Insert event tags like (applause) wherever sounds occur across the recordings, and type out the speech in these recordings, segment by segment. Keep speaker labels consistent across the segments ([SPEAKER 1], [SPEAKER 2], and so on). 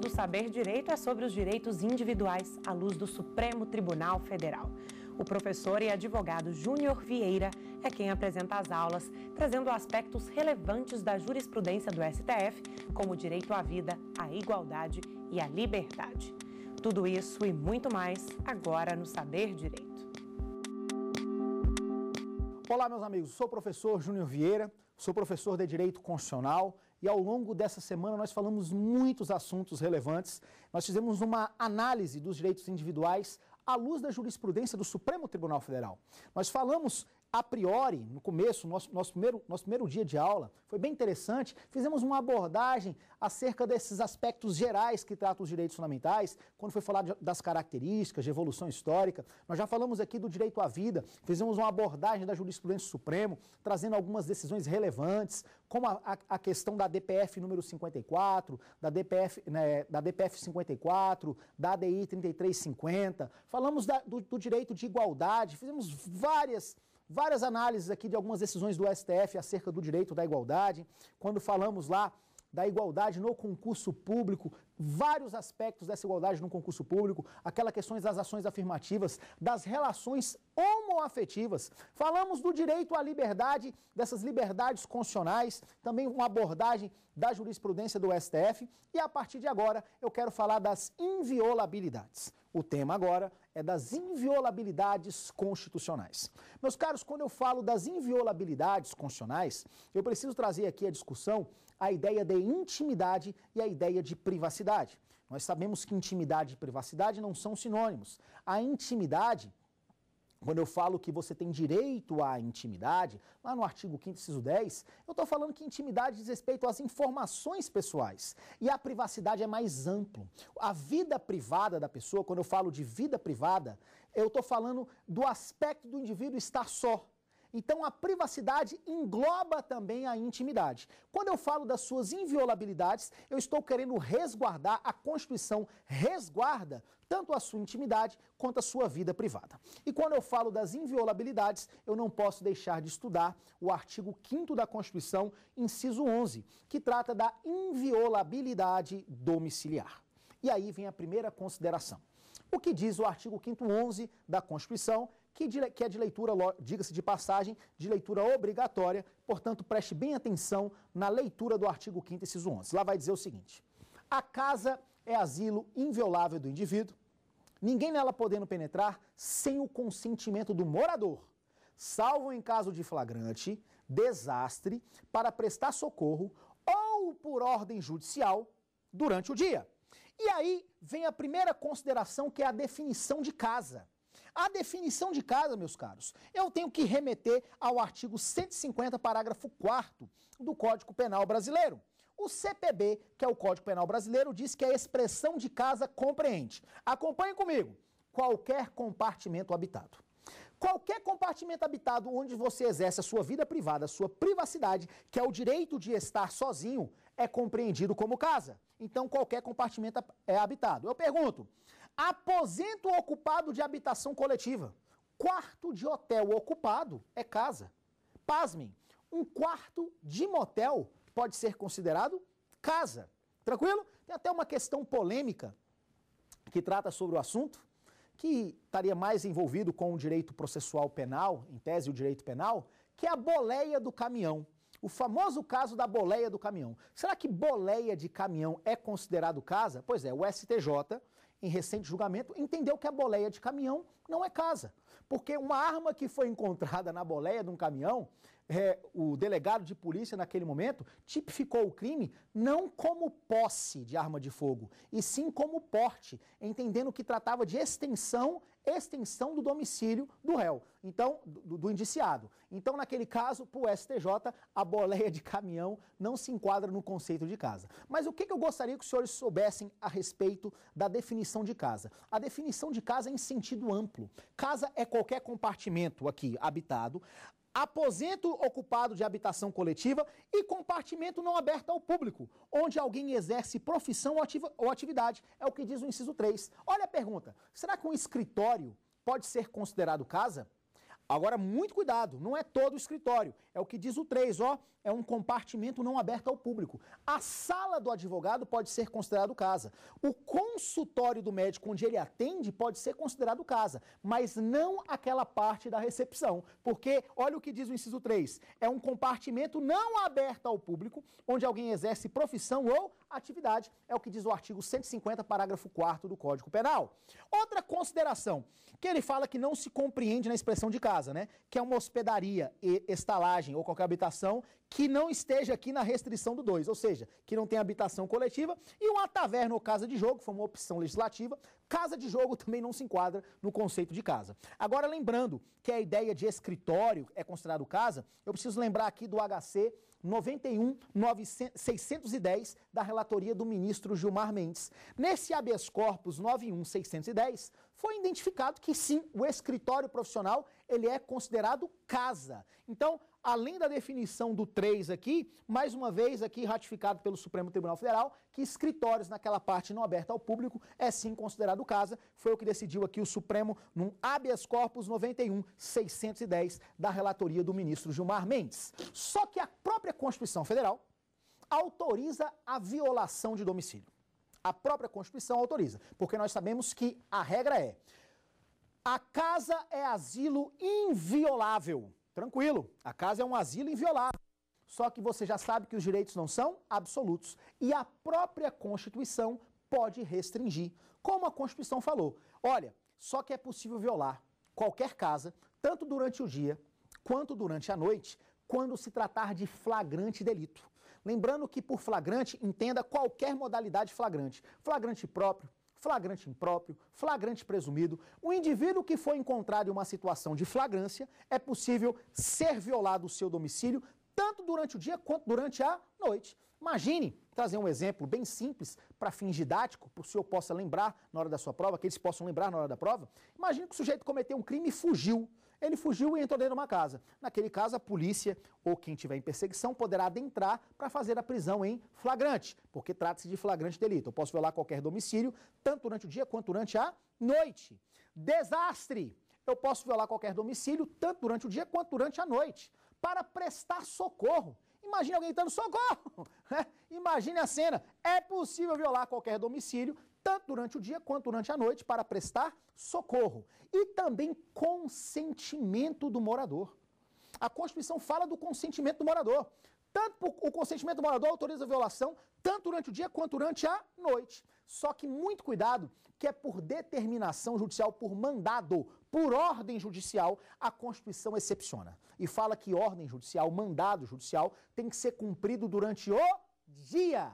[SPEAKER 1] do Saber Direito é sobre os direitos individuais à luz do Supremo Tribunal Federal. O professor e advogado Júnior Vieira é quem apresenta as aulas, trazendo aspectos relevantes da jurisprudência do STF, como o direito à vida, à igualdade e à liberdade. Tudo isso e muito mais agora no Saber Direito. Olá, meus amigos. Sou o professor Júnior Vieira, sou professor de Direito Constitucional e ao longo dessa semana nós falamos muitos assuntos relevantes. Nós fizemos uma análise dos direitos individuais à luz da jurisprudência do Supremo Tribunal Federal. Nós falamos a priori, no começo, nosso, nosso, primeiro, nosso primeiro dia de aula, foi bem interessante. Fizemos uma abordagem acerca desses aspectos gerais que tratam os direitos fundamentais, quando foi falar de, das características, de evolução histórica. Nós já falamos aqui do direito à vida, fizemos uma abordagem da jurisprudência do Supremo, trazendo algumas decisões relevantes, como a, a, a questão da DPF número 54, da DPF, né, da DPF 54, da ADI 3350. Falamos da, do, do direito de igualdade, fizemos várias várias análises aqui de algumas decisões do STF acerca do direito da igualdade. Quando falamos lá da igualdade no concurso público, vários aspectos dessa igualdade no concurso público, aquela questões das ações afirmativas, das relações homoafetivas. Falamos do direito à liberdade, dessas liberdades constitucionais, também uma abordagem da jurisprudência do STF e a partir de agora eu quero falar das inviolabilidades. O tema agora é das inviolabilidades constitucionais. Meus caros, quando eu falo das inviolabilidades constitucionais, eu preciso trazer aqui à discussão a ideia de intimidade e a ideia de privacidade. Nós sabemos que intimidade e privacidade não são sinônimos. A intimidade quando eu falo que você tem direito à intimidade, lá no artigo 5 inciso 10, eu estou falando que intimidade diz respeito às informações pessoais. E a privacidade é mais amplo. A vida privada da pessoa, quando eu falo de vida privada, eu estou falando do aspecto do indivíduo estar só. Então a privacidade engloba também a intimidade. Quando eu falo das suas inviolabilidades, eu estou querendo resguardar, a Constituição resguarda tanto a sua intimidade quanto a sua vida privada. E quando eu falo das inviolabilidades, eu não posso deixar de estudar o artigo 5 da Constituição, inciso 11, que trata da inviolabilidade domiciliar. E aí vem a primeira consideração. O que diz o artigo 5 11 da Constituição, que, de, que é de leitura, diga-se de passagem, de leitura obrigatória, portanto, preste bem atenção na leitura do artigo 5 inciso 11. Lá vai dizer o seguinte: a casa é asilo inviolável do indivíduo, ninguém nela podendo penetrar sem o consentimento do morador, salvo em caso de flagrante, desastre, para prestar socorro ou por ordem judicial durante o dia. E aí vem a primeira consideração, que é a definição de casa. A definição de casa, meus caros, eu tenho que remeter ao artigo 150, parágrafo 4 do Código Penal Brasileiro, o CPB, que é o Código Penal Brasileiro, diz que a expressão de casa compreende. Acompanhe comigo. Qualquer compartimento habitado. Qualquer compartimento habitado onde você exerce a sua vida privada, a sua privacidade, que é o direito de estar sozinho, é compreendido como casa. Então, qualquer compartimento é habitado. Eu pergunto: aposento ocupado de habitação coletiva, quarto de hotel ocupado é casa. Pasmem, um quarto de motel pode ser considerado casa. Tranquilo? Tem até uma questão polêmica que trata sobre o assunto, que estaria mais envolvido com o direito processual penal, em tese o direito penal, que é a boleia do caminhão. O famoso caso da boleia do caminhão. Será que boleia de caminhão é considerado casa? Pois é, o STJ, em recente julgamento, entendeu que a boleia de caminhão não é casa. Porque uma arma que foi encontrada na boleia de um caminhão, é, o delegado de polícia naquele momento tipificou o crime não como posse de arma de fogo, e sim como porte, entendendo que tratava de extensão extensão do domicílio do réu, então do, do indiciado. Então, naquele caso, para o STJ, a boleia de caminhão não se enquadra no conceito de casa. Mas o que, que eu gostaria que os senhores soubessem a respeito da definição de casa? A definição de casa é em sentido amplo. Casa é qualquer compartimento aqui habitado aposento ocupado de habitação coletiva e compartimento não aberto ao público, onde alguém exerce profissão ou atividade. É o que diz o inciso 3. Olha a pergunta: será que um escritório pode ser considerado casa? Agora, muito cuidado, não é todo o escritório. É o que diz o 3, ó, é um compartimento não aberto ao público. A sala do advogado pode ser considerado casa. O consultório do médico onde ele atende pode ser considerado casa, mas não aquela parte da recepção. Porque, olha o que diz o inciso 3, é um compartimento não aberto ao público onde alguém exerce profissão ou atividade, é o que diz o artigo 150, parágrafo 4 do Código Penal. Outra consideração, que ele fala que não se compreende na expressão de casa, né? Que é uma hospedaria, e estalagem ou qualquer habitação que não esteja aqui na restrição do 2, ou seja, que não tem habitação coletiva, e uma taverna ou casa de jogo, foi uma opção legislativa, casa de jogo também não se enquadra no conceito de casa. Agora, lembrando que a ideia de escritório é considerado casa, eu preciso lembrar aqui do HC 91 610 da relatoria do ministro Gilmar Mendes. Nesse habeas corpus 91 610, foi identificado que sim, o escritório profissional ele é considerado casa. Então, além da definição do 3 aqui, mais uma vez aqui ratificado pelo Supremo Tribunal Federal, que escritórios naquela parte não aberta ao público é sim considerado casa. Foi o que decidiu aqui o Supremo num habeas corpus 91 610 da relatoria do ministro Gilmar Mendes. Só que a própria Constituição Federal autoriza a violação de domicílio. A própria Constituição autoriza, porque nós sabemos que a regra é: a casa é asilo inviolável Tranquilo, a casa é um asilo inviolável. Só que você já sabe que os direitos não são absolutos e a própria Constituição pode restringir, como a Constituição falou. Olha, só que é possível violar qualquer casa, tanto durante o dia quanto durante a noite, quando se tratar de flagrante delito. Lembrando que por flagrante entenda qualquer modalidade flagrante, flagrante próprio, flagrante impróprio, flagrante presumido, o indivíduo que foi encontrado em uma situação de flagrância é possível ser violado o seu domicílio tanto durante o dia quanto durante a noite. Imagine, trazer um exemplo bem simples para fins didático, para o senhor possa lembrar na hora da sua prova, que eles possam lembrar na hora da prova. Imagine que o sujeito cometeu um crime e fugiu. Ele fugiu e entrou dentro de uma casa. Naquele caso, a polícia ou quem tiver em perseguição poderá adentrar para fazer a prisão em flagrante, porque trata-se de flagrante delito. Eu posso violar qualquer domicílio, tanto durante o dia quanto durante a noite. Desastre! Eu posso violar qualquer domicílio, tanto durante o dia quanto durante a noite, para prestar socorro. Imagine alguém gritando socorro! (laughs) Né? Imagine a cena. É possível violar qualquer domicílio, tanto durante o dia quanto durante a noite, para prestar socorro. E também consentimento do morador. A Constituição fala do consentimento do morador. Tanto o consentimento do morador autoriza a violação, tanto durante o dia quanto durante a noite. Só que muito cuidado, que é por determinação judicial, por mandado, por ordem judicial, a Constituição excepciona. E fala que ordem judicial, mandado judicial, tem que ser cumprido durante o dia.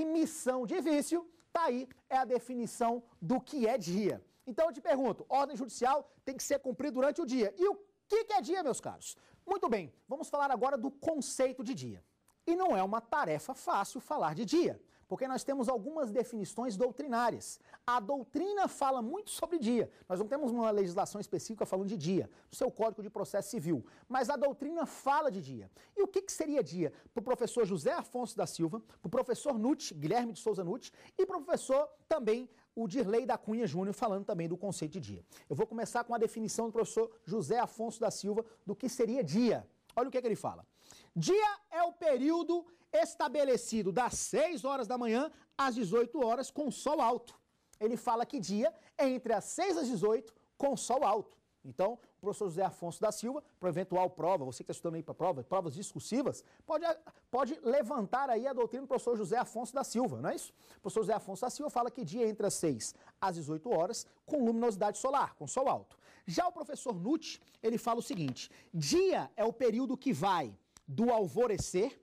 [SPEAKER 1] E missão de vício Tá aí é a definição do que é dia. Então eu te pergunto, ordem judicial tem que ser cumprida durante o dia. E o que é dia, meus caros? Muito bem, vamos falar agora do conceito de dia. E não é uma tarefa fácil falar de dia. Porque nós temos algumas definições doutrinárias. A doutrina fala muito sobre dia. Nós não temos uma legislação específica falando de dia, no seu Código de Processo Civil. Mas a doutrina fala de dia. E o que, que seria dia? Para o professor José Afonso da Silva, para o professor Nutt, Guilherme de Souza Nutt, e para o professor também o Dirley da Cunha Júnior, falando também do conceito de dia. Eu vou começar com a definição do professor José Afonso da Silva do que seria dia. Olha o que, que ele fala. Dia é o período estabelecido das 6 horas da manhã às 18 horas com sol alto. Ele fala que dia é entre as 6 às 18 com sol alto. Então, o professor José Afonso da Silva, para eventual prova, você que está estudando aí para prova, provas discursivas, pode, pode levantar aí a doutrina do professor José Afonso da Silva, não é isso? O professor José Afonso da Silva fala que dia entre as 6 às 18 horas, com luminosidade solar, com sol alto. Já o professor Nutt, ele fala o seguinte: dia é o período que vai do alvorecer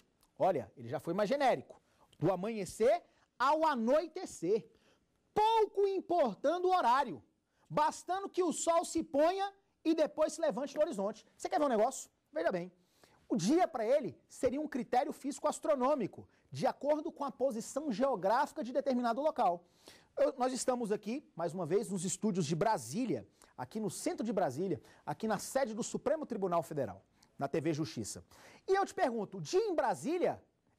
[SPEAKER 1] Olha, ele já foi mais genérico. Do amanhecer ao anoitecer. Pouco importando o horário. Bastando que o sol se ponha e depois se levante no horizonte. Você quer ver um negócio? Veja bem. O dia para ele seria um critério físico astronômico, de acordo com a posição geográfica de determinado local. Eu, nós estamos aqui, mais uma vez, nos estúdios de Brasília, aqui no centro de Brasília, aqui na sede do Supremo Tribunal Federal na TV Justiça. E eu te pergunto, dia em Brasília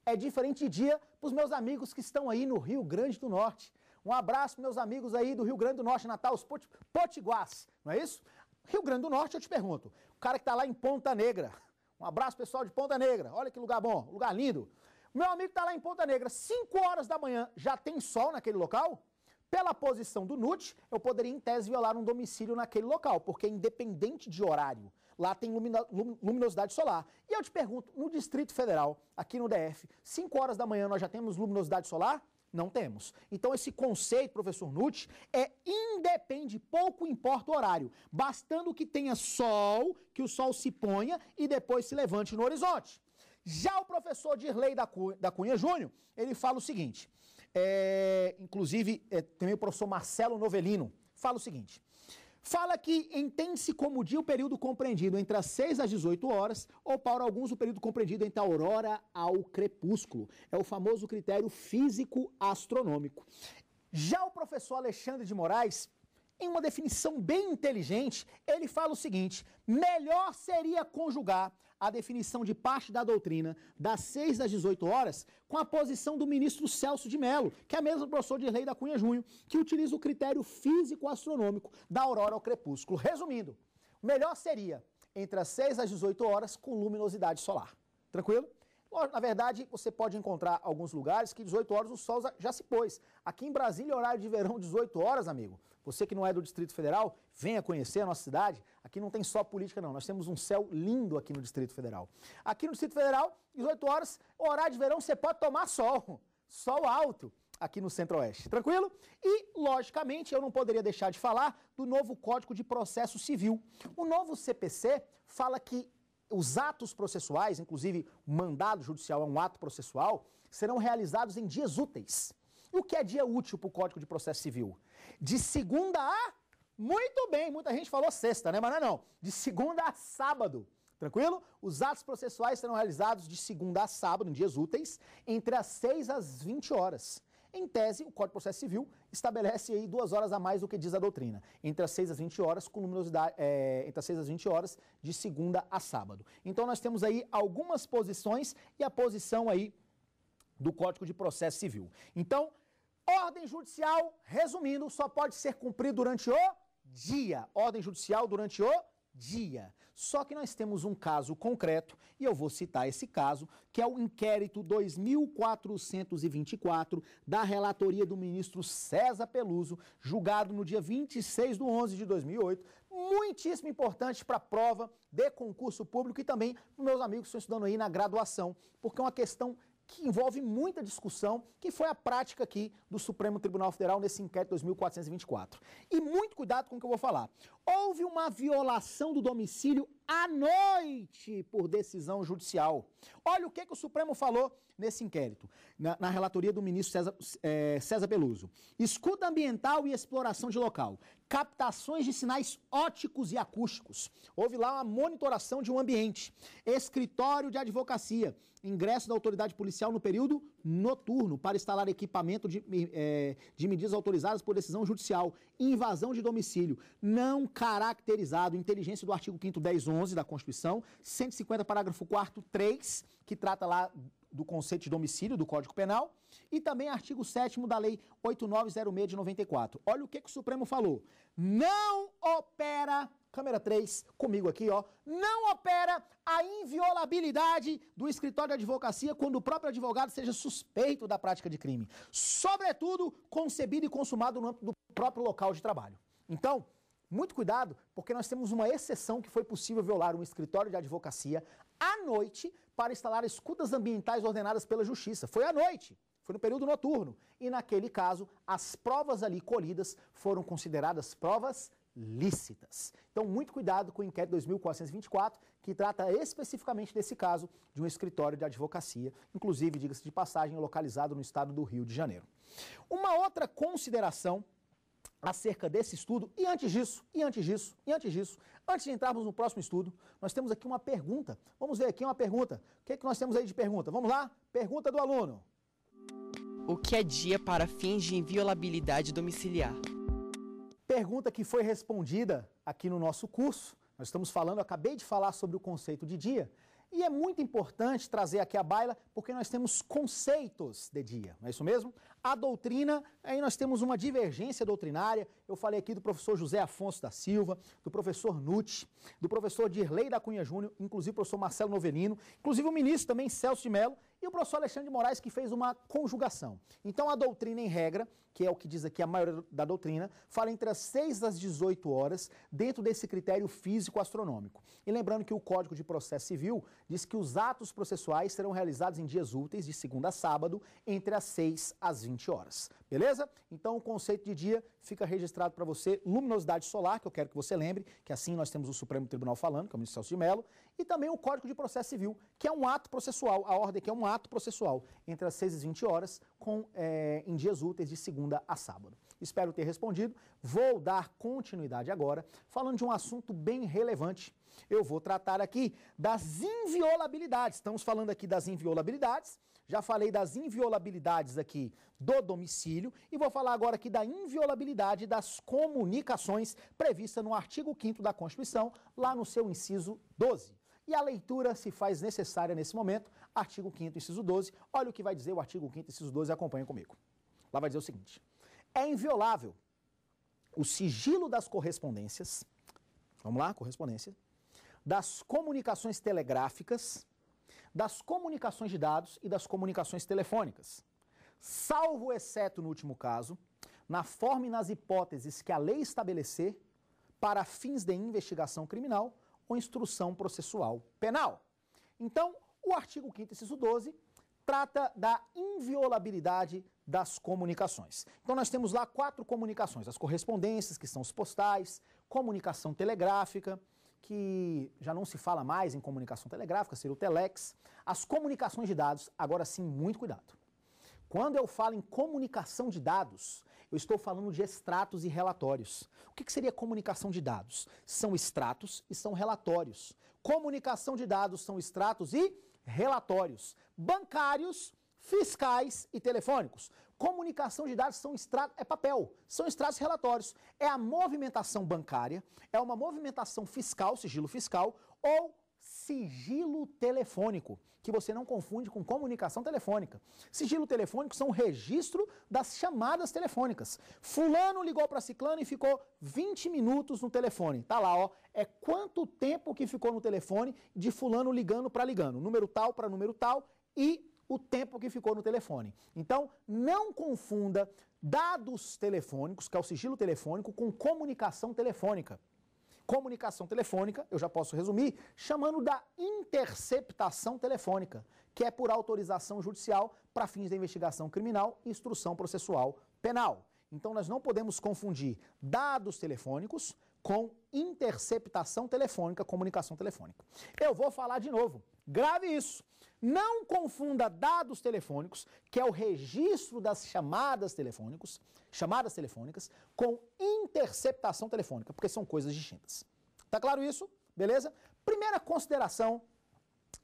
[SPEAKER 1] é diferente de dia para os meus amigos que estão aí no Rio Grande do Norte. Um abraço meus amigos aí do Rio Grande do Norte, Natal, os pot potiguás, não é isso? Rio Grande do Norte, eu te pergunto, o cara que está lá em Ponta Negra, um abraço pessoal de Ponta Negra, olha que lugar bom, lugar lindo. Meu amigo está lá em Ponta Negra, 5 horas da manhã, já tem sol naquele local? Pela posição do NUT, eu poderia, em tese, violar um domicílio naquele local, porque é independente de horário. Lá tem lum, luminosidade solar. E eu te pergunto, no Distrito Federal, aqui no DF, 5 horas da manhã nós já temos luminosidade solar? Não temos. Então, esse conceito, professor Nut, é independe, pouco importa o horário. Bastando que tenha sol, que o sol se ponha e depois se levante no horizonte. Já o professor Dirley da Cunha, da Cunha Júnior, ele fala o seguinte: é, inclusive é, também o professor Marcelo Novelino, fala o seguinte. Fala que entende-se como dia o período compreendido entre as 6 às 18 horas, ou para alguns o período compreendido entre a aurora ao crepúsculo. É o famoso critério físico astronômico. Já o professor Alexandre de Moraes, em uma definição bem inteligente, ele fala o seguinte: melhor seria conjugar a definição de parte da doutrina das 6 às 18 horas com a posição do ministro Celso de Mello, que é mesmo professor de lei da Cunha Junho, que utiliza o critério físico-astronômico da aurora ao crepúsculo. Resumindo, o melhor seria entre as 6 às 18 horas com luminosidade solar. Tranquilo? Na verdade, você pode encontrar alguns lugares que 18 horas o sol já se pôs. Aqui em Brasília, horário de verão, 18 horas, amigo. Você que não é do Distrito Federal, venha conhecer a nossa cidade. Aqui não tem só política, não. Nós temos um céu lindo aqui no Distrito Federal. Aqui no Distrito Federal, 18 horas, horário de verão, você pode tomar sol. Sol alto aqui no Centro-Oeste. Tranquilo? E, logicamente, eu não poderia deixar de falar do novo Código de Processo Civil. O novo CPC fala que os atos processuais, inclusive mandado judicial é um ato processual, serão realizados em dias úteis. O que é dia útil para o Código de Processo Civil? De segunda a. Muito bem, muita gente falou sexta, né? Mas não é não. De segunda a sábado. Tranquilo? Os atos processuais serão realizados de segunda a sábado, em dias úteis, entre as 6 às 20 horas. Em tese, o Código de Processo Civil estabelece aí duas horas a mais do que diz a doutrina, entre as 6 às 20 horas, com luminosidade, é, entre as 6 às 20 horas, de segunda a sábado. Então nós temos aí algumas posições e a posição aí do Código de Processo Civil. Então, Ordem judicial, resumindo, só pode ser cumprido durante o dia. Ordem judicial durante o dia. Só que nós temos um caso concreto, e eu vou citar esse caso, que é o inquérito 2424 da relatoria do ministro César Peluso, julgado no dia 26 de 11 de 2008. Muitíssimo importante para a prova de concurso público e também para meus amigos que estão estudando aí na graduação, porque é uma questão que envolve muita discussão, que foi a prática aqui do Supremo Tribunal Federal nesse inquérito 2424. E muito cuidado com o que eu vou falar. Houve uma violação do domicílio à noite por decisão judicial. Olha o que, que o Supremo falou nesse inquérito, na, na relatoria do ministro César, é, César Escuta ambiental e exploração de local captações de sinais óticos e acústicos. Houve lá uma monitoração de um ambiente, escritório de advocacia, ingresso da autoridade policial no período noturno para instalar equipamento de, é, de medidas autorizadas por decisão judicial, invasão de domicílio, não caracterizado, inteligência do artigo 5º, 10, 11 da Constituição, 150, parágrafo 4 3, que trata lá do conceito de domicílio do Código Penal e também artigo 7 da Lei 8906 de 94. Olha o que, que o Supremo falou. Não opera, câmera 3, comigo aqui, ó, não opera a inviolabilidade do escritório de advocacia quando o próprio advogado seja suspeito da prática de crime, sobretudo concebido e consumado no âmbito do próprio local de trabalho. Então, muito cuidado, porque nós temos uma exceção que foi possível violar um escritório de advocacia à noite para instalar escutas ambientais ordenadas pela Justiça. Foi à noite. Foi no período noturno. E naquele caso, as provas ali colhidas foram consideradas provas lícitas. Então, muito cuidado com o inquérito 2424, que trata especificamente desse caso de um escritório de advocacia, inclusive, diga-se de passagem, localizado no estado do Rio de Janeiro. Uma outra consideração acerca desse estudo. E antes disso, e antes disso, e antes disso, antes de entrarmos no próximo estudo, nós temos aqui uma pergunta. Vamos ver aqui uma pergunta. O que é que nós temos aí de pergunta? Vamos lá? Pergunta do aluno. O que é dia para fins de inviolabilidade domiciliar? Pergunta que foi respondida aqui no nosso curso. Nós estamos falando, acabei de falar sobre o conceito de dia, e é muito importante trazer aqui a baila, porque nós temos conceitos de dia, não é isso mesmo? A doutrina, aí nós temos uma divergência doutrinária. Eu falei aqui do professor José Afonso da Silva, do professor Nutt, do professor Dirley da Cunha Júnior, inclusive o professor Marcelo Novelino, inclusive o ministro também, Celso de Mello, e o professor Alexandre de Moraes, que fez uma conjugação. Então, a doutrina em regra, que é o que diz aqui a maioria da doutrina, fala entre as 6 às 18 horas, dentro desse critério físico-astronômico. E lembrando que o Código de Processo Civil diz que os atos processuais serão realizados em dias úteis, de segunda a sábado, entre as 6 às 20 horas. Beleza? Então, o conceito de dia fica registrado para você, luminosidade solar, que eu quero que você lembre, que assim nós temos o Supremo Tribunal falando, que é o ministro Celso de Mello, e também o Código de Processo Civil, que é um ato processual, a ordem que é um ato ato processual entre as 6 e 20 horas, com, é, em dias úteis de segunda a sábado. Espero ter respondido. Vou dar continuidade agora, falando de um assunto bem relevante. Eu vou tratar aqui das inviolabilidades. Estamos falando aqui das inviolabilidades. Já falei das inviolabilidades aqui do domicílio e vou falar agora aqui da inviolabilidade das comunicações prevista no artigo 5 da Constituição, lá no seu inciso 12. E a leitura se faz necessária nesse momento, artigo 5 inciso 12. Olha o que vai dizer o artigo 5 inciso 12, acompanha comigo. Lá vai dizer o seguinte: é inviolável o sigilo das correspondências, vamos lá, correspondência, das comunicações telegráficas, das comunicações de dados e das comunicações telefônicas, salvo exceto no último caso, na forma e nas hipóteses que a lei estabelecer para fins de investigação criminal ou instrução processual penal. Então, o artigo 5 inciso 12 trata da inviolabilidade das comunicações. Então nós temos lá quatro comunicações: as correspondências, que são os postais, comunicação telegráfica, que já não se fala mais em comunicação telegráfica, seria o telex, as comunicações de dados, agora sim, muito cuidado. Quando eu falo em comunicação de dados, eu estou falando de extratos e relatórios. O que, que seria comunicação de dados? São extratos e são relatórios. Comunicação de dados são extratos e relatórios. Bancários, fiscais e telefônicos. Comunicação de dados são extratos, é papel, são extratos e relatórios. É a movimentação bancária, é uma movimentação fiscal, sigilo fiscal, ou sigilo telefônico, que você não confunde com comunicação telefônica. Sigilo telefônico são o registro das chamadas telefônicas. Fulano ligou para Ciclano e ficou 20 minutos no telefone. Tá lá, ó, é quanto tempo que ficou no telefone de fulano ligando para ligando, número tal para número tal e o tempo que ficou no telefone. Então, não confunda dados telefônicos, que é o sigilo telefônico, com comunicação telefônica. Comunicação telefônica, eu já posso resumir, chamando da interceptação telefônica, que é por autorização judicial para fins da investigação criminal e instrução processual penal. Então nós não podemos confundir dados telefônicos com interceptação telefônica, comunicação telefônica. Eu vou falar de novo. Grave isso. Não confunda dados telefônicos, que é o registro das chamadas telefônicas, chamadas telefônicas, com interceptação telefônica, porque são coisas distintas. Tá claro isso? Beleza? Primeira consideração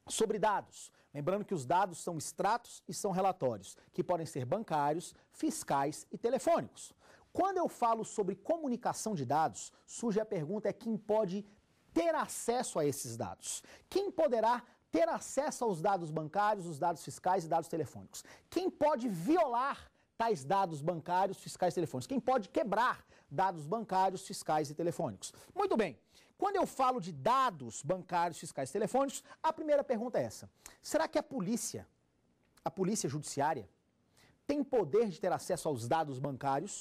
[SPEAKER 1] sobre dados. Lembrando que os dados são extratos e são relatórios, que podem ser bancários, fiscais e telefônicos. Quando eu falo sobre comunicação de dados, surge a pergunta é quem pode ter acesso a esses dados? Quem poderá ter acesso aos dados bancários, os dados fiscais e dados telefônicos? Quem pode violar tais dados bancários, fiscais e telefônicos? Quem pode quebrar dados bancários, fiscais e telefônicos? Muito bem. Quando eu falo de dados bancários, fiscais e telefônicos, a primeira pergunta é essa: será que a polícia, a polícia judiciária, tem poder de ter acesso aos dados bancários?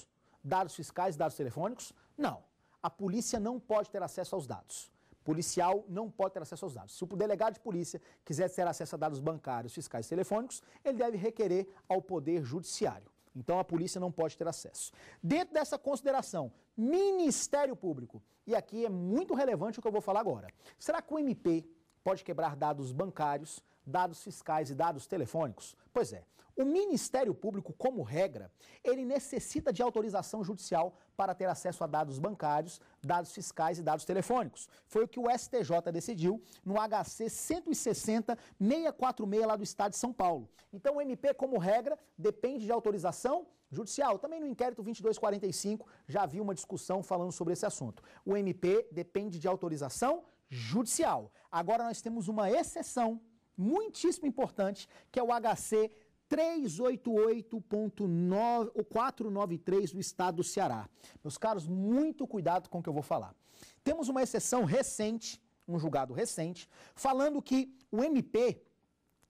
[SPEAKER 1] dados fiscais, dados telefônicos? Não. A polícia não pode ter acesso aos dados. Policial não pode ter acesso aos dados. Se o delegado de polícia quiser ter acesso a dados bancários, fiscais e telefônicos, ele deve requerer ao Poder Judiciário. Então a polícia não pode ter acesso. Dentro dessa consideração, Ministério Público, e aqui é muito relevante o que eu vou falar agora. Será que o MP pode quebrar dados bancários, dados fiscais e dados telefônicos? Pois é. O Ministério Público, como regra, ele necessita de autorização judicial para ter acesso a dados bancários, dados fiscais e dados telefônicos. Foi o que o STJ decidiu no HC 160-646 lá do Estado de São Paulo. Então o MP, como regra, depende de autorização judicial. Também no inquérito 2245 já havia uma discussão falando sobre esse assunto. O MP depende de autorização judicial. Agora nós temos uma exceção muitíssimo importante, que é o HC 388.9 ou 493 do estado do Ceará. Meus caros, muito cuidado com o que eu vou falar. Temos uma exceção recente, um julgado recente, falando que o MP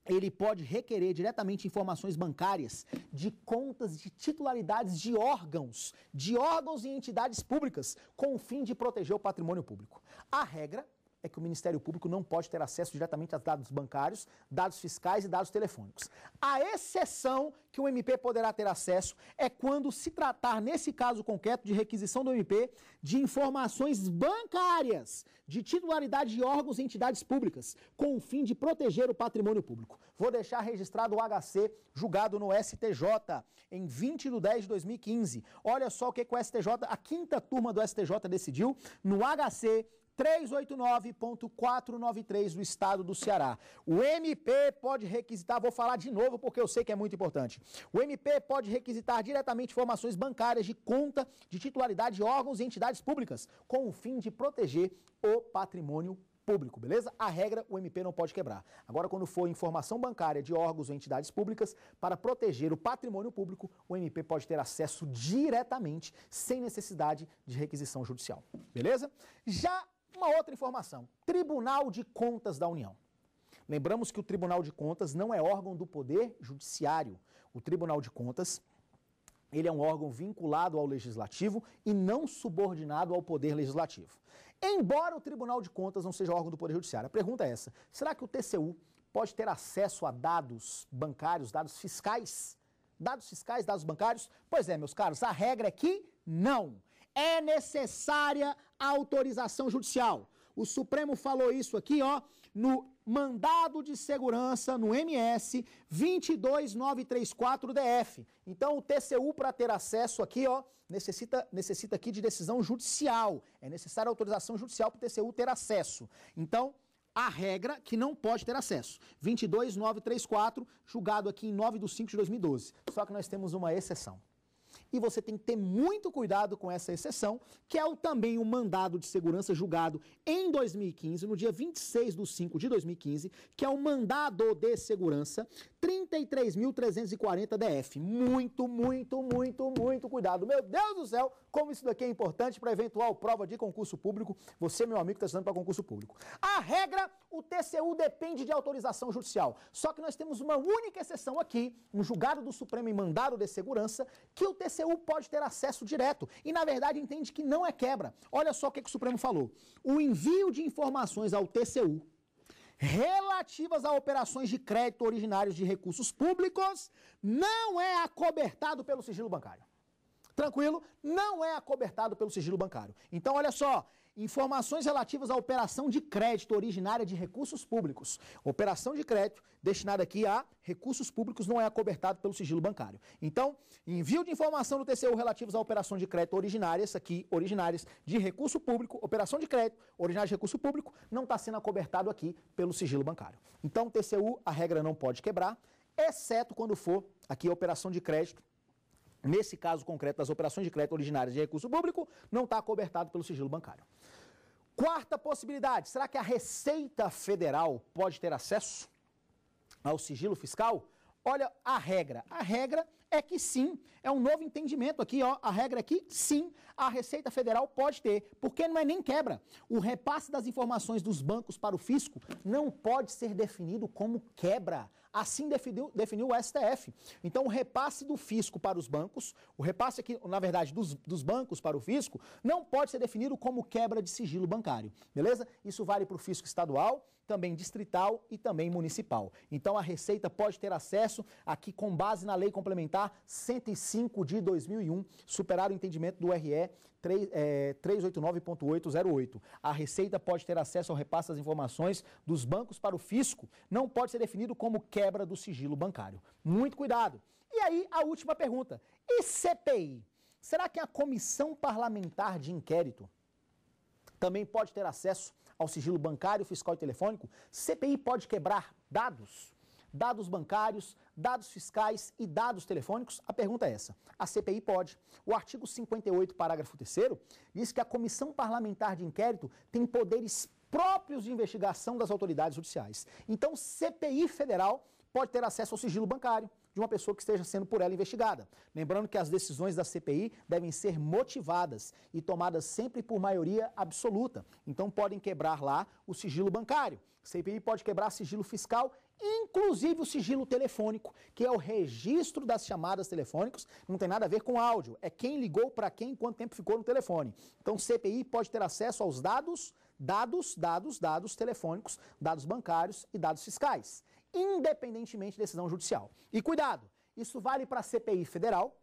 [SPEAKER 1] ele pode requerer diretamente informações bancárias de contas de titularidades de órgãos, de órgãos e entidades públicas, com o fim de proteger o patrimônio público. A regra é que o Ministério Público não pode ter acesso diretamente a dados bancários, dados fiscais e dados telefônicos. A exceção que o MP poderá ter acesso é quando se tratar, nesse caso concreto, de requisição do MP de informações bancárias de titularidade de órgãos e entidades públicas, com o fim de proteger o patrimônio público. Vou deixar registrado o HC julgado no STJ em 20 de 10 de 2015. Olha só o que, que o STJ, a quinta turma do STJ decidiu no HC 389.493 do estado do Ceará. O MP pode requisitar, vou falar de novo porque eu sei que é muito importante. O MP pode requisitar diretamente informações bancárias de conta de titularidade de órgãos e entidades públicas, com o fim de proteger o patrimônio público, beleza? A regra o MP não pode quebrar. Agora, quando for informação bancária de órgãos ou entidades públicas, para proteger o patrimônio público, o MP pode ter acesso diretamente, sem necessidade de requisição judicial, beleza? Já uma outra informação: Tribunal de Contas da União. Lembramos que o Tribunal de Contas não é órgão do Poder Judiciário. O Tribunal de Contas ele é um órgão vinculado ao legislativo e não subordinado ao poder legislativo. Embora o Tribunal de Contas não seja órgão do Poder Judiciário, a pergunta é essa: será que o TCU pode ter acesso a dados bancários, dados fiscais? Dados fiscais, dados bancários? Pois é, meus caros, a regra é que não é necessária a autorização judicial. O Supremo falou isso aqui, ó, no mandado de segurança no MS 22934DF. Então o TCU para ter acesso aqui, ó, necessita necessita aqui de decisão judicial. É necessária autorização judicial para o TCU ter acesso. Então a regra que não pode ter acesso. 22934, julgado aqui em 9 de 5 de 2012. Só que nós temos uma exceção e você tem que ter muito cuidado com essa exceção, que é o, também o mandado de segurança julgado em 2015, no dia 26 de 5 de 2015, que é o mandado de segurança 33.340 DF. Muito, muito, muito, muito cuidado. Meu Deus do céu, como isso daqui é importante para eventual prova de concurso público, você, meu amigo, está estudando para concurso público. A regra, o TCU depende de autorização judicial. Só que nós temos uma única exceção aqui, um julgado do Supremo em mandado de segurança, que o TCU pode ter acesso direto e, na verdade, entende que não é quebra. Olha só o que, que o Supremo falou. O envio de informações ao TCU relativas a operações de crédito originários de recursos públicos não é acobertado pelo sigilo bancário tranquilo, não é acobertado pelo sigilo bancário. Então, olha só, informações relativas à operação de crédito originária de recursos públicos. Operação de crédito destinada aqui a recursos públicos não é acobertado pelo sigilo bancário. Então, envio de informação do TCU relativos à operação de crédito originárias, aqui, originárias de recurso público, operação de crédito, originária de recurso público, não está sendo acobertado aqui pelo sigilo bancário. Então, TCU, a regra não pode quebrar, exceto quando for aqui a operação de crédito nesse caso concreto das operações de crédito originárias de recurso público, não está cobertado pelo sigilo bancário. Quarta possibilidade: será que a Receita Federal pode ter acesso ao sigilo fiscal? Olha a regra. A regra é que sim, é um novo entendimento aqui, ó, a regra aqui, é sim, a Receita Federal pode ter, porque não é nem quebra. O repasse das informações dos bancos para o fisco não pode ser definido como quebra. Assim definiu, definiu o STF. Então, o repasse do fisco para os bancos, o repasse aqui, na verdade, dos, dos bancos para o fisco, não pode ser definido como quebra de sigilo bancário, beleza? Isso vale para o fisco estadual, também distrital e também municipal. Então, a Receita pode ter acesso aqui com base na lei complementar Complementar 105 de 2001, superar o entendimento do RE é, 389.808. A Receita pode ter acesso ao repasse das informações dos bancos para o fisco, não pode ser definido como quebra do sigilo bancário. Muito cuidado! E aí, a última pergunta: e CPI? Será que a Comissão Parlamentar de Inquérito também pode ter acesso ao sigilo bancário, fiscal e telefônico? CPI pode quebrar dados? dados bancários, dados fiscais e dados telefônicos? A pergunta é essa. A CPI pode. O artigo 58, parágrafo 3 diz que a comissão parlamentar de inquérito tem poderes próprios de investigação das autoridades judiciais. Então, CPI federal pode ter acesso ao sigilo bancário de uma pessoa que esteja sendo por ela investigada. Lembrando que as decisões da CPI devem ser motivadas e tomadas sempre por maioria absoluta. Então podem quebrar lá o sigilo bancário. CPI pode quebrar sigilo fiscal inclusive o sigilo telefônico, que é o registro das chamadas telefônicas, não tem nada a ver com áudio, é quem ligou para quem, quanto tempo ficou no telefone. Então o CPI pode ter acesso aos dados, dados, dados, dados telefônicos, dados bancários e dados fiscais, independentemente de decisão judicial. E cuidado, isso vale para CPI federal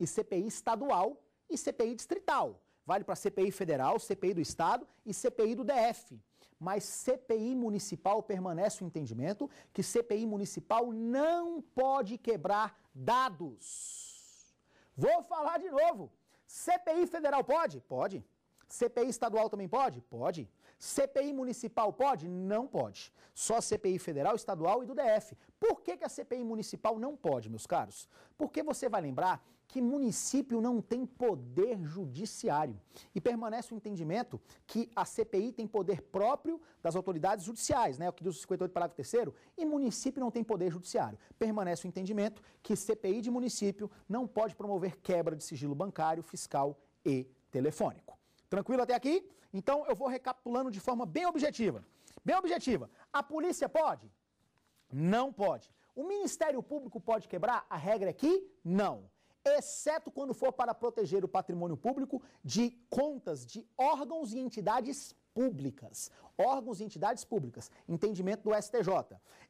[SPEAKER 1] e CPI estadual e CPI distrital. Vale para CPI federal, CPI do estado e CPI do DF mas CPI municipal permanece o entendimento que CPI municipal não pode quebrar dados. Vou falar de novo. CPI federal pode? Pode. CPI estadual também pode? Pode. CPI municipal pode? Não pode. Só CPI federal, estadual e do DF. Por que, que a CPI municipal não pode, meus caros? Porque você vai lembrar que município não tem poder judiciário. E permanece o entendimento que a CPI tem poder próprio das autoridades judiciais, né? O que diz o 58, parágrafo 3 e município não tem poder judiciário. Permanece o entendimento que CPI de município não pode promover quebra de sigilo bancário, fiscal e telefônico. Tranquilo até aqui? Então eu vou recapitulando de forma bem objetiva. Bem objetiva. A polícia pode? Não pode. O Ministério Público pode quebrar? A regra é que não exceto quando for para proteger o patrimônio público de contas de órgãos e entidades públicas. Órgãos e entidades públicas. Entendimento do STJ.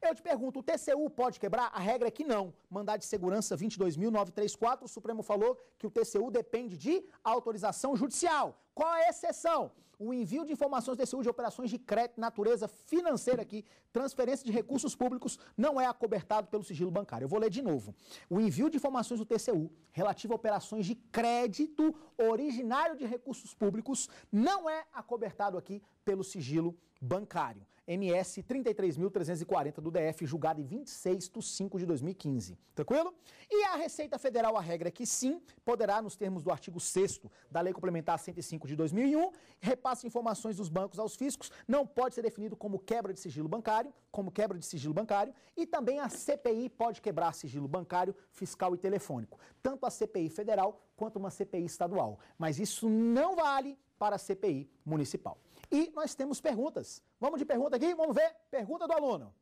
[SPEAKER 1] Eu te pergunto, o TCU pode quebrar? A regra é que não. Mandado de segurança 22.934, o Supremo falou que o TCU depende de autorização judicial. Qual a exceção? o envio de informações do TCU de operações de crédito, natureza financeira aqui, transferência de recursos públicos, não é acobertado pelo sigilo bancário. Eu vou ler de novo. O envio de informações do TCU relativo a operações de crédito originário de recursos públicos não é acobertado aqui pelo sigilo bancário. MS 33.340 do DF, julgado em 26 de 5 de 2015. Tranquilo? E a Receita Federal, a regra é que sim, poderá, nos termos do artigo 6 da Lei Complementar 105 de 2001, repasse informações dos bancos aos fiscos, não pode ser definido como quebra de sigilo bancário, como quebra de sigilo bancário, e também a CPI pode quebrar sigilo bancário, fiscal e telefônico, tanto a CPI federal quanto uma CPI estadual. Mas isso não vale para a CPI municipal. E nós temos perguntas. Vamos de pergunta aqui? Vamos ver? Pergunta do aluno.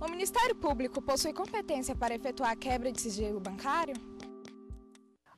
[SPEAKER 1] O Ministério Público possui competência para efetuar a quebra de sigilo bancário?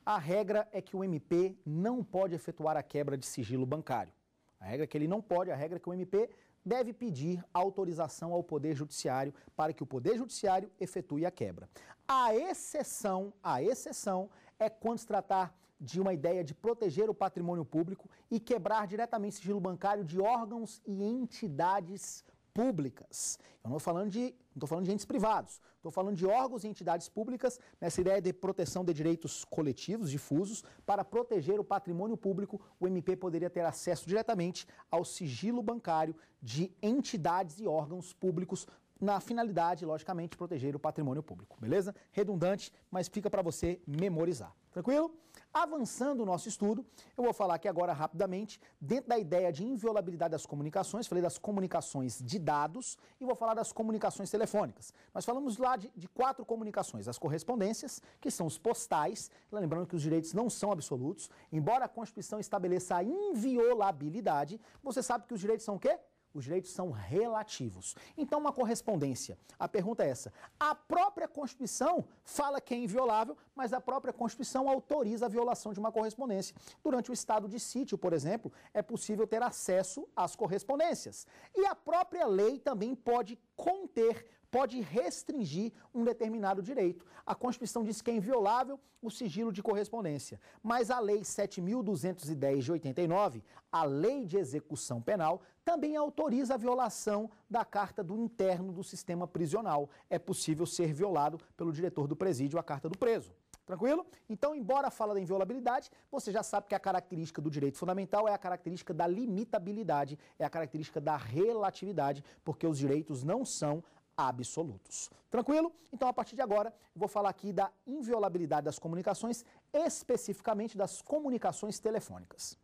[SPEAKER 1] A regra é que o MP não pode efetuar a quebra de sigilo bancário. A regra é que ele não pode, a regra é que o MP deve pedir autorização ao Poder Judiciário para que o Poder Judiciário efetue a quebra. A exceção, a exceção é quando se tratar de uma ideia de proteger o patrimônio público e quebrar diretamente o sigilo bancário de órgãos e entidades públicas. Eu não estou falando de, falando de entes privados, estou falando de órgãos e entidades públicas nessa ideia de proteção de direitos coletivos difusos para proteger o patrimônio público. O MP poderia ter acesso diretamente ao sigilo bancário de entidades e órgãos públicos na finalidade, logicamente, proteger o patrimônio público, beleza? Redundante, mas fica para você memorizar. Tranquilo? Avançando o nosso estudo, eu vou falar aqui agora rapidamente, dentro da ideia de inviolabilidade das comunicações, falei das comunicações de dados e vou falar das comunicações telefônicas. Nós falamos lá de, de quatro comunicações: as correspondências, que são os postais, lembrando que os direitos não são absolutos, embora a Constituição estabeleça a inviolabilidade, você sabe que os direitos são o quê? os direitos são relativos. Então, uma correspondência. A pergunta é essa. A própria Constituição fala que é inviolável, mas a própria Constituição autoriza a violação de uma correspondência. Durante o estado de sítio, por exemplo, é possível ter acesso às correspondências. E a própria lei também pode conter pode restringir um determinado direito. A Constituição diz que é inviolável o sigilo de correspondência, mas a Lei 7210 de 89, a Lei de Execução Penal, também autoriza a violação da carta do interno do sistema prisional. É possível ser violado pelo diretor do presídio a carta do preso. Tranquilo? Então, embora a fala da inviolabilidade, você já sabe que a característica do direito fundamental é a característica da limitabilidade, é a característica da relatividade, porque os direitos não são absolutos. Tranquilo? Então, a partir de agora, vou falar aqui da inviolabilidade das comunicações, especificamente das comunicações telefônicas.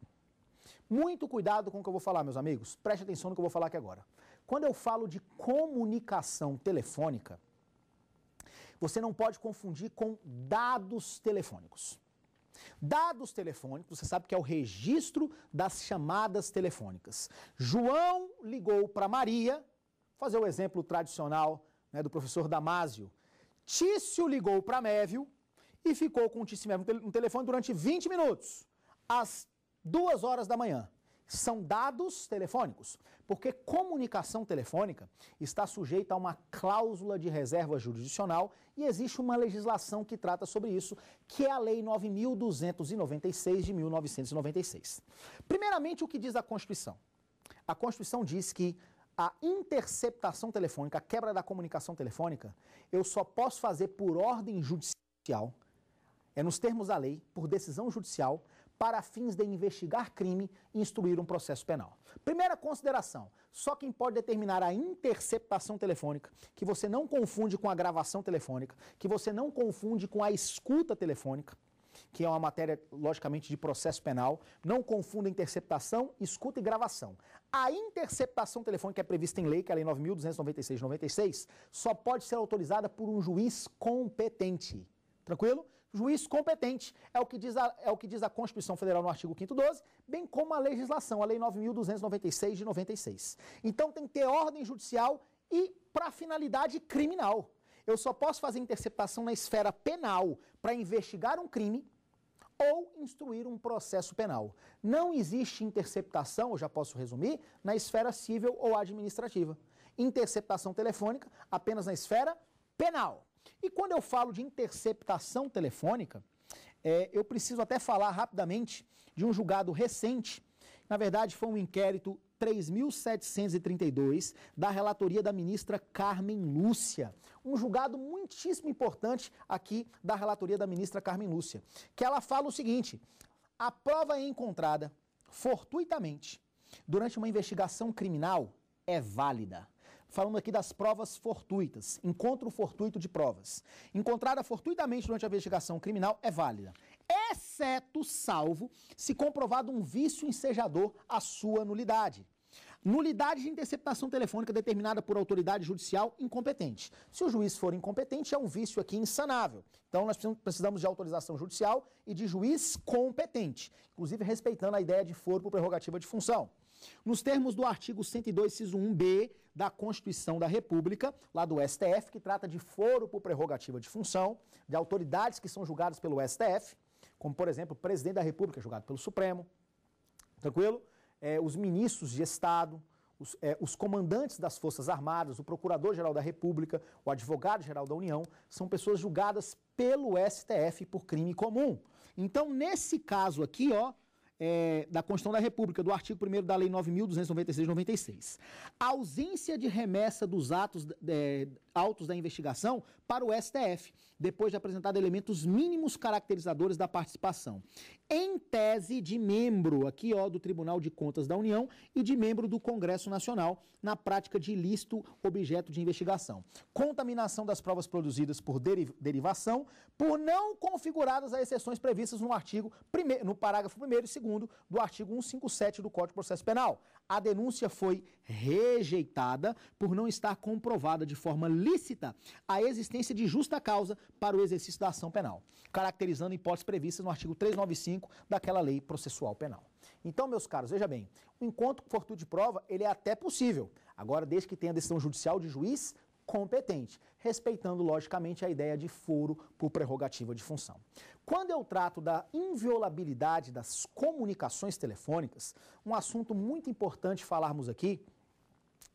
[SPEAKER 1] Muito cuidado com o que eu vou falar, meus amigos. Preste atenção no que eu vou falar aqui agora. Quando eu falo de comunicação telefônica, você não pode confundir com dados telefônicos. Dados telefônicos, você sabe que é o registro das chamadas telefônicas. João ligou para Maria fazer o exemplo tradicional né, do professor Damásio. Tício ligou para Mévio e ficou com o Tício Mévio no telefone durante 20 minutos, às 2 horas da manhã. São dados telefônicos, porque comunicação telefônica está sujeita a uma cláusula de reserva jurisdicional e existe uma legislação que trata sobre isso, que é a Lei 9296 de 1996. Primeiramente, o que diz a Constituição? A Constituição diz que a interceptação telefônica, a quebra da comunicação telefônica, eu só posso fazer por ordem judicial, é nos termos da lei, por decisão judicial, para fins de investigar crime e instruir um processo penal. Primeira consideração: só quem pode determinar a interceptação telefônica, que você não confunde com a gravação telefônica, que você não confunde com a escuta telefônica, que é uma matéria, logicamente, de processo penal. Não confunda interceptação, escuta e gravação. A interceptação telefônica é prevista em lei, que é a Lei 9.296 96, só pode ser autorizada por um juiz competente. Tranquilo? Juiz competente é o que diz a, é o que diz a Constituição Federal no artigo 512, bem como a legislação, a Lei 9296 de 96. Então tem que ter ordem judicial e para finalidade criminal eu só posso fazer interceptação na esfera penal para investigar um crime ou instruir um processo penal. Não existe interceptação, eu já posso resumir, na esfera civil ou administrativa. Interceptação telefônica apenas na esfera penal. E quando eu falo de interceptação telefônica, é, eu preciso até falar rapidamente de um julgado recente. Na verdade, foi um inquérito 3732 da relatoria da ministra Carmen Lúcia. Um julgado muitíssimo importante aqui da relatoria da ministra Carmen Lúcia, que ela fala o seguinte: a prova é encontrada fortuitamente durante uma investigação criminal é válida. Falando aqui das provas fortuitas, encontro fortuito de provas. Encontrada fortuitamente durante a investigação criminal é válida exceto salvo se comprovado um vício ensejador à sua nulidade. Nulidade de interceptação telefônica determinada por autoridade judicial incompetente. Se o juiz for incompetente, é um vício aqui insanável. Então, nós precisamos de autorização judicial e de juiz competente, inclusive respeitando a ideia de foro por prerrogativa de função. Nos termos do artigo 102, ciso 1b da Constituição da República, lá do STF, que trata de foro por prerrogativa de função, de autoridades que são julgadas pelo STF, como por exemplo o presidente da República, julgado pelo Supremo, tranquilo? É, os ministros de Estado, os, é, os, comandantes das Forças Armadas, o Procurador-Geral da República, o Advogado-Geral da União, são pessoas julgadas pelo STF por crime comum. Então, nesse caso aqui, ó, é, da Constituição da República, do artigo 1 da Lei 9.296 96, a ausência de remessa dos atos é, autos da investigação para o STF, depois de apresentar elementos mínimos caracterizadores da participação. Em tese de membro, aqui ó, do Tribunal de Contas da União e de membro do Congresso Nacional na prática de ilícito objeto de investigação. Contaminação das provas produzidas por deriv derivação, por não configuradas as exceções previstas no artigo primeiro, no parágrafo 1 e 2 do artigo 157 do Código de Processo Penal. A denúncia foi rejeitada por não estar comprovada de forma lícita a existência de justa causa para o exercício da ação penal, caracterizando hipóteses previstas no artigo 395 daquela lei processual penal. Então, meus caros, veja bem, o encontro fortuito de prova, ele é até possível, agora desde que tenha decisão judicial de juiz competente, respeitando logicamente a ideia de foro por prerrogativa de função. Quando eu trato da inviolabilidade das comunicações telefônicas, um assunto muito importante falarmos aqui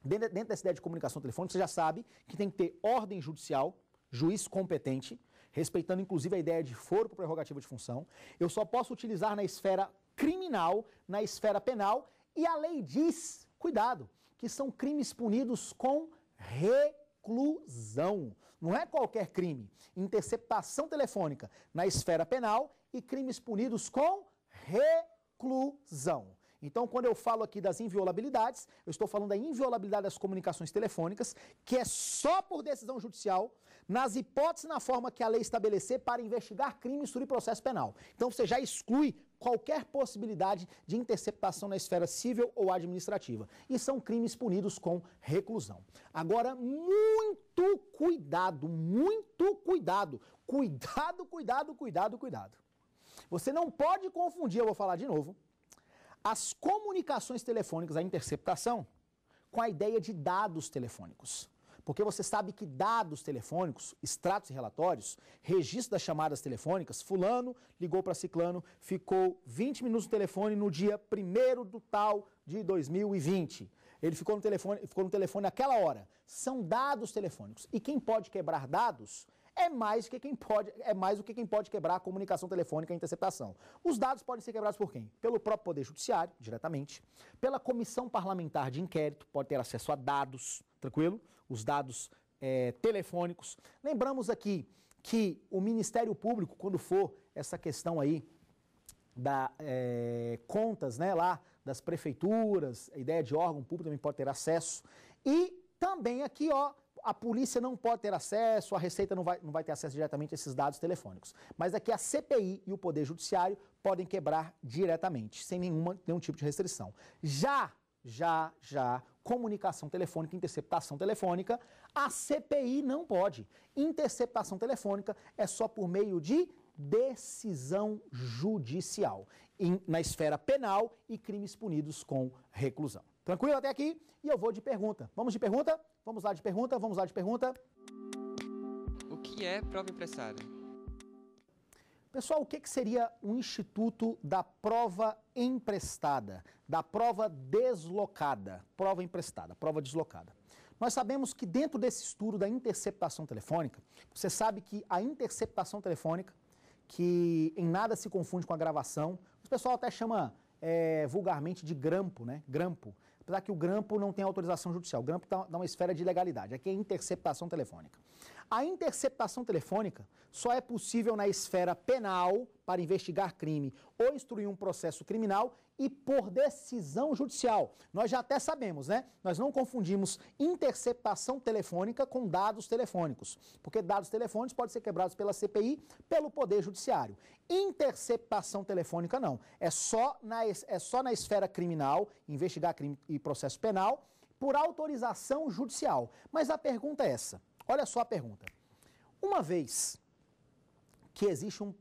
[SPEAKER 1] Dentro, dentro dessa ideia de comunicação telefônica, você já sabe que tem que ter ordem judicial, juiz competente, respeitando inclusive a ideia de foro por prerrogativa de função. Eu só posso utilizar na esfera criminal, na esfera penal, e a lei diz, cuidado, que são crimes punidos com reclusão. Não é qualquer crime. Interceptação telefônica na esfera penal e crimes punidos com reclusão. Então, quando eu falo aqui das inviolabilidades, eu estou falando da inviolabilidade das comunicações telefônicas, que é só por decisão judicial, nas hipóteses na forma que a lei estabelecer para investigar crime, sobre processo penal. Então, você já exclui qualquer possibilidade de interceptação na esfera civil ou administrativa. E são crimes punidos com reclusão. Agora, muito cuidado, muito cuidado. Cuidado, cuidado, cuidado, cuidado. Você não pode confundir, eu vou falar de novo, as comunicações telefônicas, a interceptação, com a ideia de dados telefônicos. Porque você sabe que dados telefônicos, extratos e relatórios, registro das chamadas telefônicas, fulano ligou para ciclano, ficou 20 minutos no telefone no dia 1 do tal de 2020. Ele ficou no telefone, ficou no telefone naquela hora. São dados telefônicos. E quem pode quebrar dados é mais, que quem pode, é mais do que quem pode quebrar a comunicação telefônica e a interceptação. Os dados podem ser quebrados por quem? Pelo próprio Poder Judiciário, diretamente, pela Comissão Parlamentar de Inquérito, pode ter acesso a dados, tranquilo? Os dados é, telefônicos. Lembramos aqui que o Ministério Público, quando for essa questão aí da é, contas, né, lá das prefeituras, a ideia de órgão público também pode ter acesso e também aqui, ó, a polícia não pode ter acesso, a Receita não vai, não vai ter acesso diretamente a esses dados telefônicos. Mas aqui a CPI e o Poder Judiciário podem quebrar diretamente, sem nenhuma, nenhum tipo de restrição. Já, já, já, comunicação telefônica, interceptação telefônica, a CPI não pode. Interceptação telefônica é só por meio de decisão judicial, em, na esfera penal e crimes punidos com reclusão. Tranquilo até aqui? E eu vou de pergunta. Vamos de pergunta? Vamos lá de pergunta, vamos lá de pergunta. O que é prova emprestada? Pessoal, o que, que seria um instituto da prova emprestada, da prova deslocada? Prova emprestada, prova deslocada. Nós sabemos que dentro desse estudo da interceptação telefônica, você sabe que a interceptação telefônica, que em nada se confunde com a gravação, o pessoal até chama é, vulgarmente de grampo, né? Grampo. Apesar que o grampo não tem autorização judicial, o grampo está tá uma esfera de legalidade, aqui é interceptação telefônica. A interceptação telefônica só é possível na esfera penal para investigar crime ou instruir um processo criminal e por decisão judicial. Nós já até sabemos, né? Nós não confundimos interceptação telefônica com dados telefônicos, porque dados telefônicos podem ser quebrados pela CPI, pelo Poder Judiciário. Interceptação telefônica não. É só na, é só na esfera criminal, investigar crime e processo penal, por autorização judicial. Mas a pergunta é essa. Olha só a pergunta. Uma vez que existe um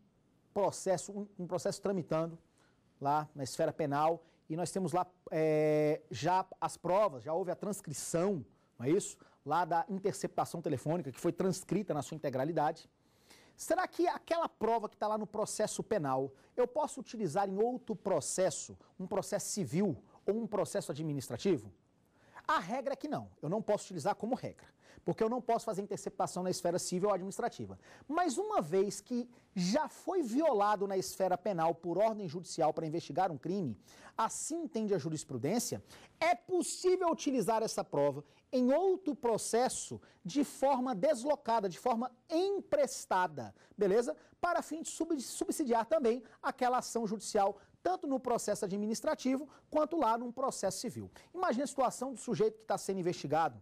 [SPEAKER 1] processo, um, um processo tramitando lá na esfera penal e nós temos lá é, já as provas, já houve a transcrição, não é isso? Lá da interceptação telefônica que foi transcrita na sua integralidade. Será que aquela prova que está lá no processo penal eu posso utilizar em outro processo, um processo civil ou um processo administrativo? A regra é que não, eu não posso utilizar como regra, porque eu não posso fazer interceptação na esfera civil ou administrativa. Mas uma vez que já foi violado na esfera penal por ordem judicial para investigar um crime, assim entende a jurisprudência, é possível utilizar essa prova em outro processo de forma deslocada, de forma emprestada, beleza? Para fim de subsidiar também aquela ação judicial tanto no processo administrativo quanto lá num processo civil. Imagina a situação do sujeito que está sendo investigado.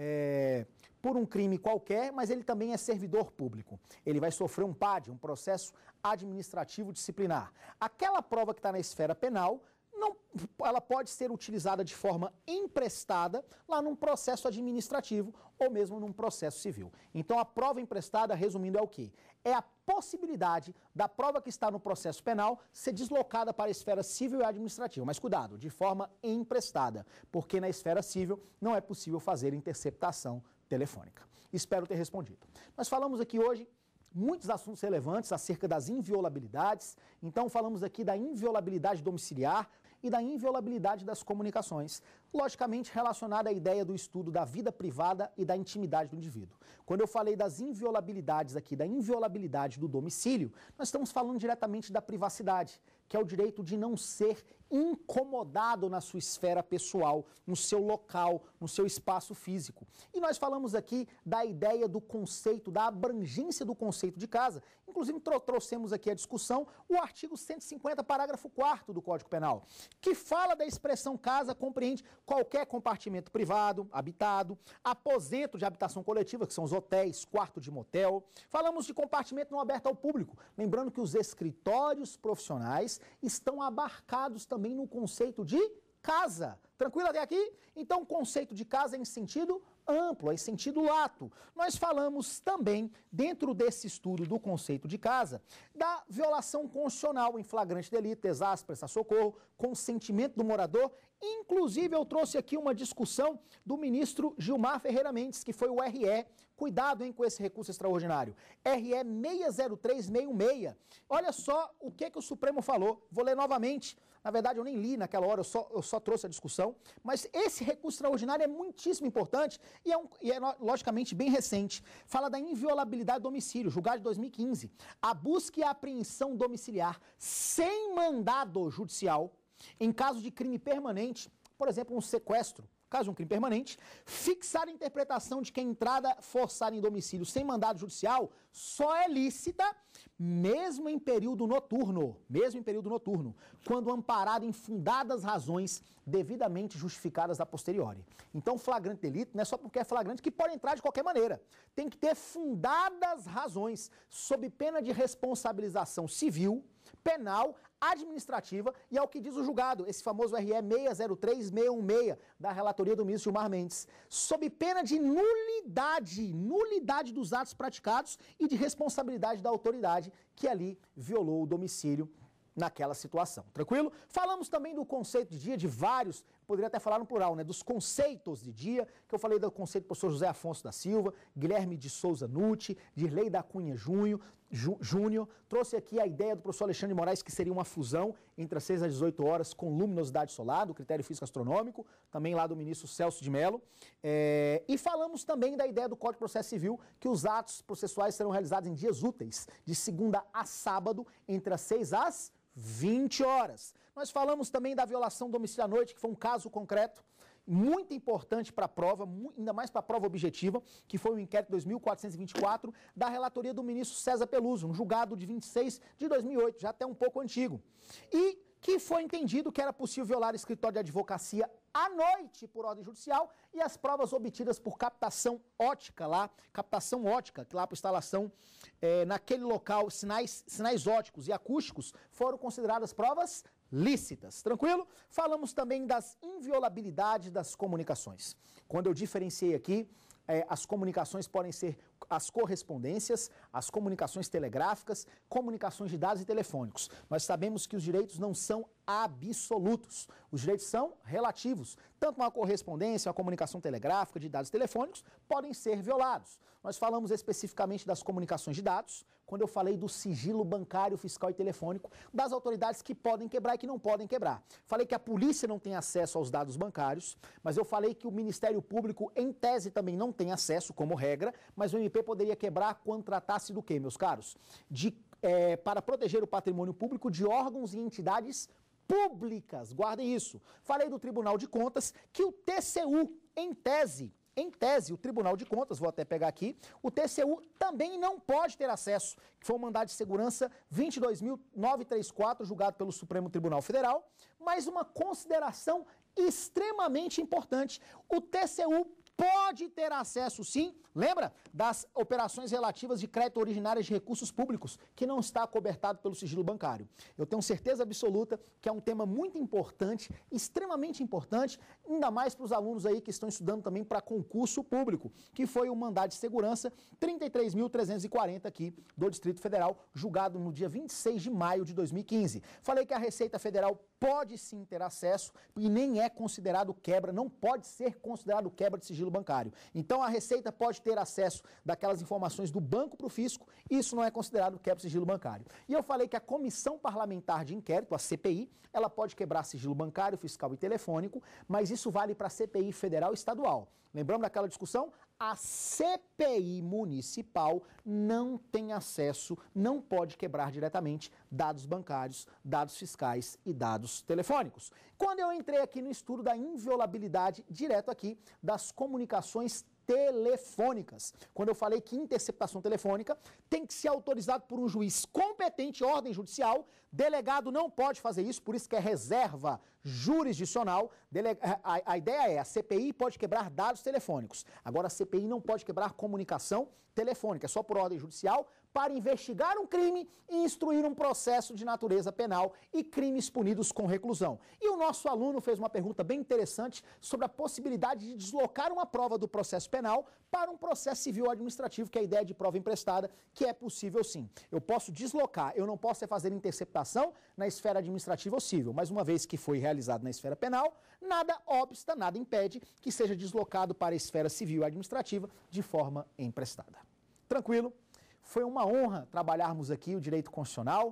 [SPEAKER 1] É, por um crime qualquer, mas ele também é servidor público. Ele vai sofrer um PAD, um processo administrativo disciplinar. Aquela prova que está na esfera penal não, ela pode ser utilizada de forma emprestada lá num processo administrativo ou mesmo num processo civil. Então, a prova emprestada, resumindo, é o quê? é a possibilidade da prova que está no processo penal ser deslocada para a esfera civil e administrativa. Mas cuidado, de forma emprestada, porque na esfera civil não é possível fazer interceptação telefônica. Espero ter respondido. Nós falamos aqui hoje muitos assuntos relevantes acerca das inviolabilidades. Então falamos aqui da inviolabilidade domiciliar e da inviolabilidade das comunicações logicamente relacionada à ideia do estudo da vida privada e da intimidade do indivíduo. Quando eu falei das inviolabilidades aqui, da inviolabilidade do domicílio, nós estamos falando diretamente da privacidade, que é o direito de não ser incomodado na sua esfera pessoal, no seu local, no seu espaço físico. E nós falamos aqui da ideia do conceito, da abrangência do conceito de casa. Inclusive, trouxemos aqui a discussão o artigo 150, parágrafo 4 do Código Penal, que fala da expressão casa, compreende qualquer compartimento privado, habitado, aposento de habitação coletiva, que são os hotéis, quarto de motel. Falamos de compartimento não aberto ao público. Lembrando que os escritórios profissionais estão abarcados também no conceito de casa. Tranquilo até aqui? Então, conceito de casa é em sentido amplo, em sentido lato. Nós falamos também, dentro desse estudo do conceito de casa, da violação constitucional em flagrante delito, exaspera essa socorro consentimento do morador. Inclusive, eu trouxe aqui uma discussão do ministro Gilmar Ferreira Mendes, que foi o RE. Cuidado hein, com esse recurso extraordinário. RE 60366. Olha só o que, que o Supremo falou. Vou ler novamente na verdade, eu nem li naquela hora, eu só, eu só trouxe a discussão. Mas esse recurso extraordinário é muitíssimo importante e é, um, e é logicamente bem recente. Fala da inviolabilidade do domicílio, julgado de 2015. A busca e a apreensão domiciliar sem mandado judicial, em caso de crime permanente, por exemplo, um sequestro, caso um crime permanente, fixar a interpretação de que a entrada forçada em domicílio sem mandado judicial só é lícita mesmo em período noturno, mesmo em período noturno, quando amparada em fundadas razões devidamente justificadas a posteriori. Então, flagrante delito não é só porque é flagrante que pode entrar de qualquer maneira. Tem que ter fundadas razões, sob pena de responsabilização civil penal, administrativa e ao é que diz o julgado, esse famoso RE 603616 da relatoria do ministro Gilmar Mendes, sob pena de nulidade, nulidade dos atos praticados e de responsabilidade da autoridade que ali violou o domicílio naquela situação. Tranquilo? Falamos também do conceito de dia de vários poderia até falar no plural, né, dos conceitos de dia, que eu falei do conceito do professor José Afonso da Silva, Guilherme de Souza Nutti, Dirley da Cunha Júnior, Júnior, trouxe aqui a ideia do professor Alexandre Moraes que seria uma fusão entre as 6 às 18 horas com luminosidade solar, do critério físico astronômico, também lá do ministro Celso de Mello. É, e falamos também da ideia do Código de Processo Civil, que os atos processuais serão realizados em dias úteis, de segunda a sábado, entre as 6 às 20 horas. Nós falamos também da violação domicílio à noite, que foi um caso concreto, muito importante para a prova, ainda mais para a prova objetiva, que foi o inquérito 2424 da relatoria do ministro César Peluso, um julgado de 26 de 2008, já até um pouco antigo. E que foi entendido que era possível violar o escritório de advocacia à noite por ordem judicial e as provas obtidas por captação ótica lá, captação ótica, que lá para instalação é, naquele local, sinais, sinais óticos e acústicos foram consideradas provas lícitas, tranquilo? Falamos também das inviolabilidades das comunicações. Quando eu diferenciei aqui, é, as comunicações podem ser as correspondências, as comunicações telegráficas, comunicações de dados e telefônicos. Nós sabemos que os direitos não são absolutos. Os direitos são relativos. Tanto uma correspondência, uma comunicação telegráfica de dados telefônicos podem ser violados. Nós falamos especificamente das comunicações de dados, quando eu falei do sigilo bancário, fiscal e telefônico, das autoridades que podem quebrar e que não podem quebrar. Falei que a polícia não tem acesso aos dados bancários, mas eu falei que o Ministério Público, em tese, também não tem acesso, como regra, mas o MP poderia quebrar quando tratasse do quê, meus caros? De, é, para proteger o patrimônio público de órgãos e entidades públicas. Guardem isso. Falei do Tribunal de Contas que o TCU, em tese, em tese, o Tribunal de Contas, vou até pegar aqui, o TCU também não pode ter acesso, que foi o mandado de segurança 22.934, julgado pelo Supremo Tribunal Federal, mas uma consideração extremamente importante. O TCU pode ter acesso, sim, lembra, das operações relativas de crédito originárias de recursos públicos, que não está cobertado pelo sigilo bancário. Eu tenho certeza absoluta que é um tema muito importante, extremamente importante, ainda mais para os alunos aí que estão estudando também para concurso público, que foi o mandado de segurança 33.340 aqui do Distrito Federal, julgado no dia 26 de maio de 2015. Falei que a Receita Federal pode sim ter acesso e nem é considerado quebra, não pode ser considerado quebra de sigilo sigilo bancário. Então a Receita pode ter acesso daquelas informações do banco para o fisco, isso não é considerado quebra é de sigilo bancário. E eu falei que a Comissão Parlamentar de Inquérito, a CPI, ela pode quebrar sigilo bancário, fiscal e telefônico, mas isso vale para a CPI federal e estadual. Lembramos daquela discussão? a CPI municipal não tem acesso, não pode quebrar diretamente dados bancários, dados fiscais e dados telefônicos. Quando eu entrei aqui no estudo da inviolabilidade direto aqui das comunicações telefônicas. Quando eu falei que interceptação telefônica tem que ser autorizado por um juiz competente, ordem judicial, delegado não pode fazer isso, por isso que é reserva jurisdicional. Eh, a, a ideia é, a CPI pode quebrar dados telefônicos. Agora, a CPI não pode quebrar comunicação telefônica, é só por ordem judicial, para investigar um crime e instruir um processo de natureza penal e crimes punidos com reclusão. E o nosso aluno fez uma pergunta bem interessante sobre a possibilidade de deslocar uma prova do processo penal para um processo civil administrativo, que é a ideia de prova emprestada, que é possível sim. Eu posso deslocar, eu não posso é fazer interceptação na esfera administrativa ou civil, mas uma vez que foi realizado na esfera penal, nada obsta, nada impede que seja deslocado para a esfera civil administrativa de forma emprestada. Tranquilo? Foi uma honra trabalharmos aqui o direito constitucional.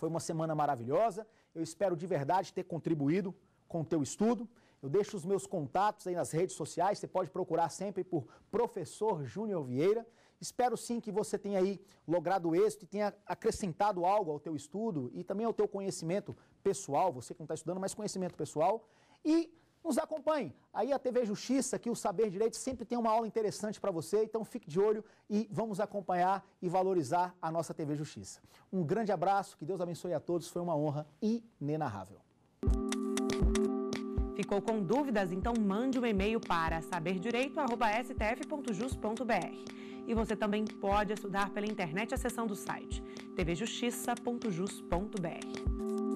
[SPEAKER 1] Foi uma semana maravilhosa. Eu espero de verdade ter contribuído com o teu estudo. Eu deixo os meus contatos aí nas redes sociais, você pode procurar sempre por Professor Júnior Vieira. Espero sim que você tenha aí logrado êxito e tenha acrescentado algo ao teu estudo e também ao teu conhecimento pessoal, você que não está estudando, mas conhecimento pessoal. E nos acompanhe. Aí a TV Justiça, que o Saber Direito sempre tem uma aula interessante para você, então fique de olho e vamos acompanhar e valorizar a nossa TV Justiça. Um grande abraço, que Deus abençoe a todos, foi uma honra inenarrável. Ficou com dúvidas? Então mande um e-mail para saberdireito.stf.jus.br. E você também pode estudar pela internet acessando o site tvjustiça.jus.br.